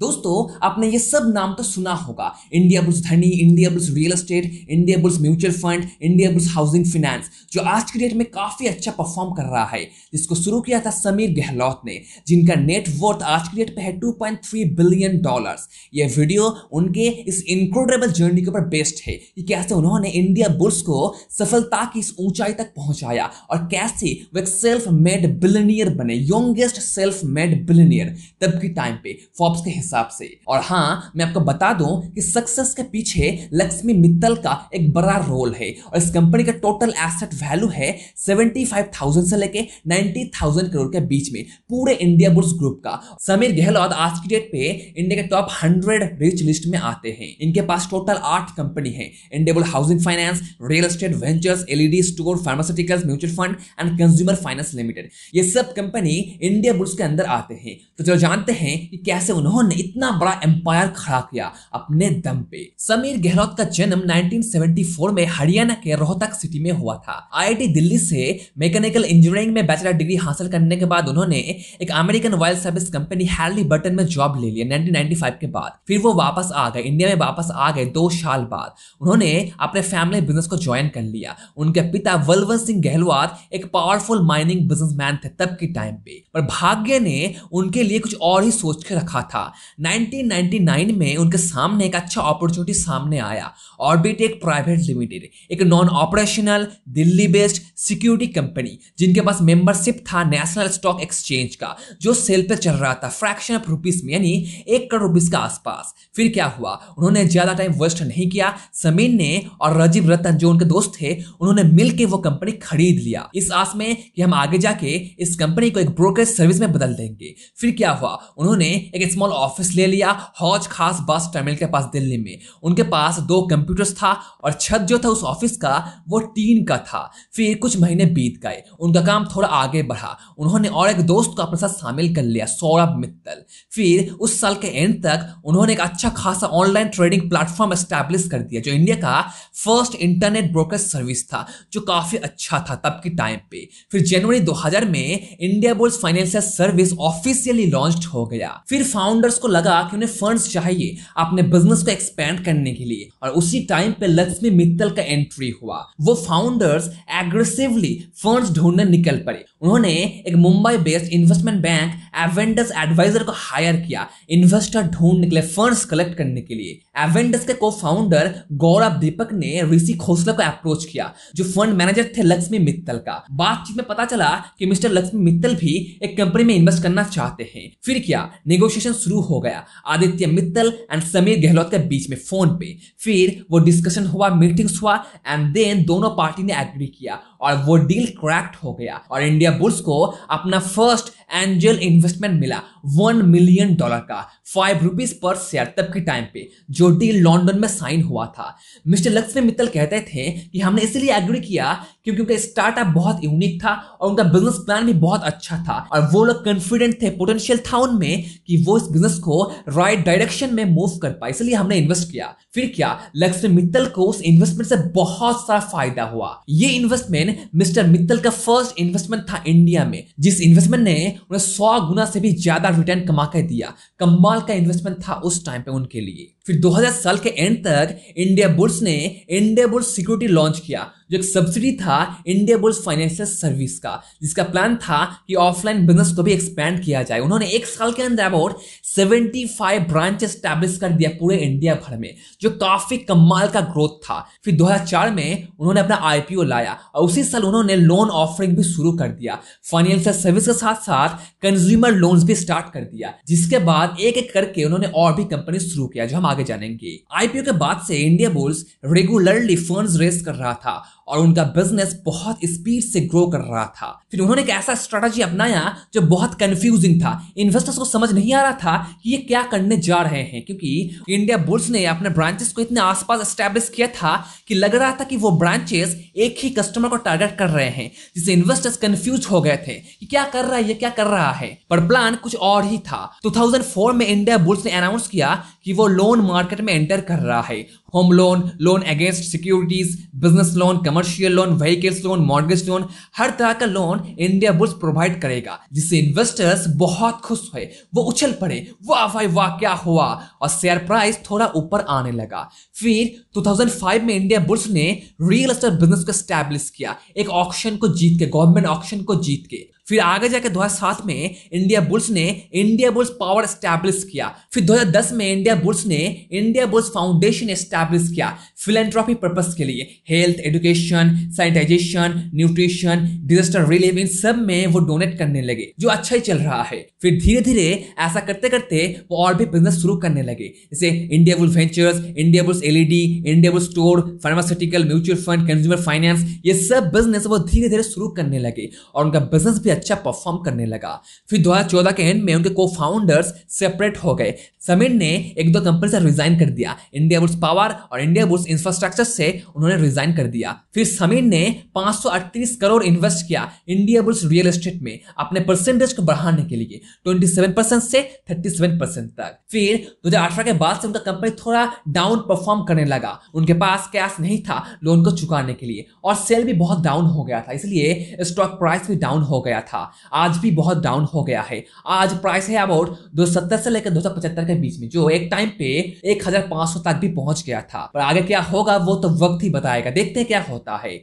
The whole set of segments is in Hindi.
दोस्तों आपने ये सब नाम तो सुना होगा Indiabulls Dhani Indiabulls real estate Indiabulls mutual fund Indiabulls housing finance जो आज के डेट में काफ़ी अच्छा परफॉर्म कर रहा है जिसको शुरू किया था समीर गहलोत ने जिनका नेटवर्थ आज के डेट पे है 2.3 बिलियन डॉलर्स ये वीडियो उनके इस इनक्रेडिबल जर्नी के ऊपर बेस्ड है कि कैसे उन्होंने इंडिया बुल्स को सफलता की इस ऊंचाई तक पहुंचाया और कैसे वो सेल्फ मेड बिलनियर बने यंगेस्ट सेल्फ मेड बिलनियर तब के टाइम पे फॉर्ब्स के हिसाब से और हाँ मैं आपको बता दूं कि सक्सेस के पीछे लक्ष्मी मित्तल का एक बड़ा रोल है और इस कंपनी का टोटल एसेट वैल्यू है 75,000 से लेके 90,000 करोड़ के बीच में पूरे इंडिया बुर्स ग्रुप का समीर गहलोत आज की डेट पे इंडिया के टॉप हंड्रेड रिच लिस्ट में आते हैं इनके पास टोटल आठ कंपनी है Indiabull housing finance real estate ventures LED store pharmaceuticals mutual fund and consumer finance limited ये सब कंपनी इंडिया बुर्स के अंदर आते हैं तो चलो जानते हैं कि कैसे उन्होंने इतना बड़ा एम्पायर खड़ा किया अपने दम पे समीर गहलोत का जन्म 1974 में हरियाणा के रोहतक सिटी में हुआ था आईआईटी दिल्ली से मैकेनिकल इंजीनियरिंग में बैचलर डिग्री हासिल करने के बाद उन्होंने एक American oil service company Halliburton में जॉब ले लिया 1995 के बाद फिर वो वापस आ गए इंडिया में वापस आ गए दो साल बाद उन्होंने अपने फैमिली बिजनेस को ज्वाइन कर लिया उनके पिता वलवर सिंह गहलोत एक पावरफुल माइनिंग बिजनेसमैन थे तब के टाइम पे पर भाग्य ने उनके लिए कुछ और ही सोच के रखा था 1999 में उनके सामने एक अच्छा अपॉर्चुनिटी सामने आया ऑर्बिट एक प्राइवेट लिमिटेड एक non operational Delhi based security company जिनके पास मेंबरशिप था नेशनल स्टॉक एक्सचेंज का जो सेल पे चल रहा था फ्रैक्शन ऑफ रुपीज में यानी एक करोड़ रुपीज के आसपास फिर क्या हुआ उन्होंने ज्यादा टाइम वेस्ट नहीं किया समीर ने और राजीव रतन जो उनके दोस्त थे उन्होंने मिलकर वो कंपनी खरीद लिया इस आस में कि हम आगे जाके इस कंपनी को एक ब्रोकरेज सर्विस में बदल देंगे फिर क्या हुआ उन्होंने एक स्मॉल ऑफर ऑफिस ले लिया हौज खास बस टर्मिनल के पास दिल्ली में उनके पास दो कंप्यूटर्स था और छत जो था उस ऑफिस का वो टीन का था फिर कुछ महीने बीत गए उनका काम थोड़ा आगे बढ़ा उन्होंने और एक दोस्त को अपने साथ शामिल कर लिया सौरभ मित्तल फिर उस साल के एंड तक उन्होंने एक अच्छा खासा ऑनलाइन ट्रेडिंग प्लेटफॉर्म स्टैब्लिश कर दिया जो इंडिया का फर्स्ट इंटरनेट ब्रोकर सर्विस था जो काफी अच्छा था तब के टाइम पे फिर जनवरी 2000 में Indiabulls financial service officially launch हो गया फिर फाउंडर्स को लगा कि उन्हें फंड्स चाहिए अपने बिजनेस को एक्सपेंड करने के लिए और उसी टाइम पे लक्ष्मी मित्तल का एंट्री हुआ वो फाउंडर्स एग्रेसिवली फंड्स ढूंढने निकल पड़े उन्होंने एक Mumbai based investment bank Avendus advisor को हायर किया इन्वेस्टर ढूंढ निकले फंड्स कलेक्ट करने के लिए एवेंडस के को फाउंडर गौरव दीपक ने ऋषि खोसला को अप्रोच किया जो फंड मैनेजर थे लक्ष्मी मित्तल का बातचीत में पता चला कि मिस्टर लक्ष्मी मित्तल भी एक कंपनी में इन्वेस्ट करना चाहते हैं फिर क्या नेगोशिएशन शुरू हो गया आदित्य मित्तल एंड समीर गहलोत के बीच में फोन पे फिर वो डिस्कशन हुआ मीटिंग्स हुआ एंड देन दोनों पार्टी ने एग्री किया और वो डील क्रैक्ट हो गया और इंडिया बुल्स को अपना फर्स्ट एंजल इन्वेस्ट इन्वेस्टमेंट मिला वन मिलियन डॉलर का फाइव रुपीज पर शेयर तब के टाइम पे जो डील लंदन में साइन हुआ था मिस्टर लक्ष्मी मित्तल कहते थे कि हमने इसलिए एग्री किया क्योंकि उनका स्टार्टअप बहुत यूनिक था और उनका बिजनेस प्लान भी बहुत अच्छा था और वो लोग कॉन्फिडेंट थे पोटेंशियल था उनमें कि वो इस बिजनेस को राइट डायरेक्शन में मूव कर पाए इसलिए हमने इन्वेस्ट किया फिर क्या लक्ष्मी मित्तल को उस इन्वेस्टमेंट से बहुत सारा फायदा हुआ ये इन्वेस्टमेंट मिस्टर मित्तल का फर्स्ट इन्वेस्टमेंट था इंडिया में जिस इन्वेस्टमेंट ने उन्हें सौ गुना से भी ज्यादा रिटर्न कमा कर दिया कमाल कमाल का इन्वेस्टमेंट था उस टाइम पे उनके लिए फिर 2000 साल के एंड तक इंडिया बुल्स ने इंडिया बुल्स सिक्योरिटी लॉन्च किया जो एक सब्सिडी था इंडिया बुल्स फाइनेंशियल सर्विस का जिसका प्लान था कि ऑफलाइन बिजनेस को भी एक्सपैंड किया जाए उन्होंने एक साल के अंदर about seventy five branch establish कर दिया पूरे इंडिया भर में जो काफी कमाल का ग्रोथ था फिर दो में उन्होंने अपना आईपीओ लाया और उसी साल उन्होंने लोन ऑफरिंग भी शुरू कर दिया फाइनेंशियल सर्विस के साथ साथ कंज्यूमर लोन्स भी स्टार्ट कर दिया जिसके बाद एक एक करके उन्होंने और भी कंपनी शुरू किया जो हम आगे जानेंगे आईपीओ के बाद से Indiabulls regularly funds raise कर रहा था और उनका बिजनेस बहुत स्पीड से ग्रो कर रहा था फिर उन्होंने एक ऐसा स्ट्रेटजी अपनाया जो बहुत कंफ्यूजिंग था इन्वेस्टर्स को समझ नहीं आ रहा था कि ये क्या करने जा रहे हैं क्योंकि इंडिया बुल्स ने अपने ब्रांचेस को इतने आसपास एस्टेब्लिश किया था कि लग रहा था कि वो ब्रांचेस एक ही कस्टमर को टारगेट कर रहे हैं जिससे इन्वेस्टर्स कंफ्यूज हो गए थे कि क्या कर रहा है ये क्या कर रहा है पर प्लान कुछ और ही था टू में इंडिया बुल्स ने अनाउंस किया कि वो लोन मार्केट में एंटर कर रहा है home loan loan against securities business loan commercial loan vehicles loan mortgage loan हर तरह का लोन इंडिया बुल्स प्रोवाइड करेगा जिससे इन्वेस्टर्स बहुत खुश हुए वो उछल पड़े वाह भाई वाह क्या हुआ और शेयर प्राइस थोड़ा ऊपर आने लगा फिर 2005 में इंडिया बुल्स ने रियल एस्टेट बिजनेस को स्टैब्लिश किया एक ऑप्शन को जीत के गवर्नमेंट ऑप्शन को जीत के फिर आगे जाकर 2007 में इंडिया बुल्स ने इंडिया बुल्स पावर स्टैब्लिश किया फिर 2010 में इंडिया बुल्स ने इंडिया बुल्स फाउंडेशन स्टैब्लिश किया फिलेंट्रॉफी पर्पज के लिए health education sanitization nutrition disaster relief इन सब में वो डोनेट करने लगे जो अच्छा ही चल रहा है फिर धीरे धीरे ऐसा करते करते वो और भी बिजनेस शुरू करने लगे जैसे Indiabulls ventures Indiabulls LED Indiabulls store pharmaceutical mutual fund consumer finance ये सब बिजनेस वो धीरे धीरे शुरू करने लगे और उनका बिजनेस भी अच्छा परफॉर्म करने लगा फिर दो चौदह के एंड में उनके को फाउंडर्स सेपरेट हो गए समीर ने एक दो कंपनी से रिजाइन कर दिया इंडिया बुड्स पावर और इंडिया बुड्स इंफ्रास्ट्रक्चर से उन्होंने रिजाइन कर दिया फिर समीर ने पांच करोड़ इन्वेस्ट किया इंडिया बुड्स रियल एस्टेट में अपने परसेंटेज को बढ़ाने के लिए ट्वेंटी परसेंट से 37 परसेंट तक फिर 2018 के बाद से उनका कंपनी थोड़ा डाउन परफॉर्म करने लगा उनके पास कैश नहीं था लोन को चुकाने के लिए और सेल भी बहुत डाउन हो गया था इसलिए स्टॉक प्राइस भी डाउन हो गया था था आज भी बहुत डाउन हो गया है आज प्राइस है अबाउट दो सत्तर से लेकर दो सौ पचहत्तर के बीच में जो एक टाइम पे एक हजार पांच सौ तक भी पहुंच गया था पर आगे क्या होगा वो तो वक्त ही बताएगा देखते हैं क्या होता है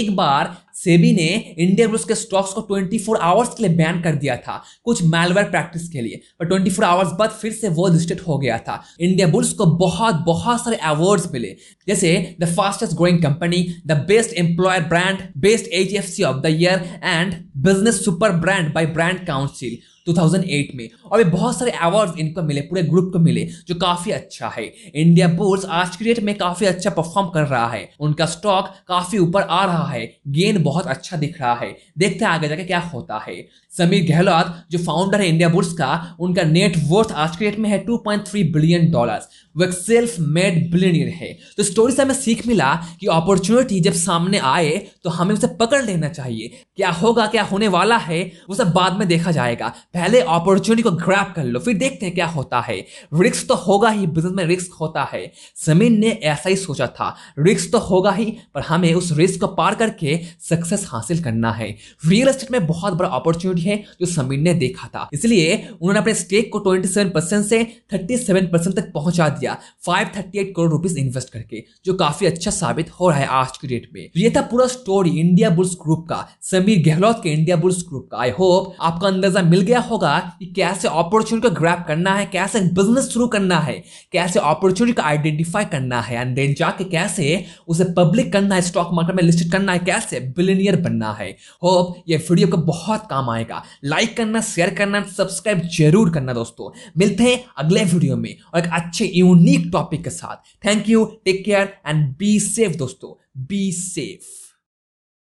एक बार सेबी ने इंडिया ग्रुप्स के स्टॉक्स को 24 आवर्स के लिए बैन कर दिया था कुछ मेलवेयर प्रैक्टिस के लिए पर 24 आवर्स बाद फिर से वो रजिस्टर्ड हो गया था इंडिया बुल्स को बहुत बहुत सारे अवार्ड्स मिले जैसे the fastest growing company the best employer brand best H of the year and business super brand by Brand Council 2008 में और ये बहुत सारे अवार्ड्स इनको मिले पूरे ग्रुप को मिले जो काफ़ी अच्छा है इंडिया बुल्स आज की डेट में काफ़ी अच्छा परफॉर्म कर रहा है उनका स्टॉक काफ़ी ऊपर आ रहा है गेन बहुत अच्छा दिख रहा है देखते हैं आगे जाके क्या होता है समीर गहलोत जो फाउंडर है इंडिया बुर्स का उनका नेट वर्थ आज के डेट में है 2.3 बिलियन डॉलर्स वो एक सेल्फ मेड बिलियनियर है तो स्टोरी से हमें सीख मिला कि अपॉर्चुनिटी जब सामने आए तो हमें उसे पकड़ लेना चाहिए क्या होगा क्या होने वाला है वो सब बाद में देखा जाएगा पहले अपॉर्चुनिटी को ग्रैप कर लो फिर देखते हैं क्या होता है रिक्स तो होगा ही बिजनेस में रिस्क होता है जमीन ने ऐसा ही सोचा था रिक्स तो होगा ही पर हमें उस रिस्क को पार करके सक्सेस हासिल करना है रियल एस्टेट में बहुत बड़ा अपॉर्चुनिटी है जो समीन ने देखा था इसलिए उन्होंने अपने स्टेक को ट्वेंटी से थर्टी तक पहुंचा दिया फाइव करोड़ रुपीज इन्वेस्ट करके जो काफी अच्छा साबित हो रहा है आज की डेट में यह था पूरा स्टोरी इंडिया बुल्स ग्रुप का समीर गहलोत के इंडिया बुल्स ग्रुप का आई होप आपका अंदाजा मिल गया होगा कि कैसे अपॉर्चुनिटी का ग्रैप करना है कैसे बिजनेस शुरू करना है कैसे अपॉर्चुनिटी का आइडेंटिफाई करना है एंड देन जाके कैसे उसे पब्लिक करना है स्टॉक मार्केट में लिस्टेड करना है कैसे बिलियनियर बनना है होप ये वीडियो का बहुत काम आएगा लाइक करना शेयर करना सब्सक्राइब जरूर करना दोस्तों मिलते हैं अगले वीडियो में और एक अच्छे यूनिक टॉपिक के साथ thank you take care and be safe दोस्तों बी सेफ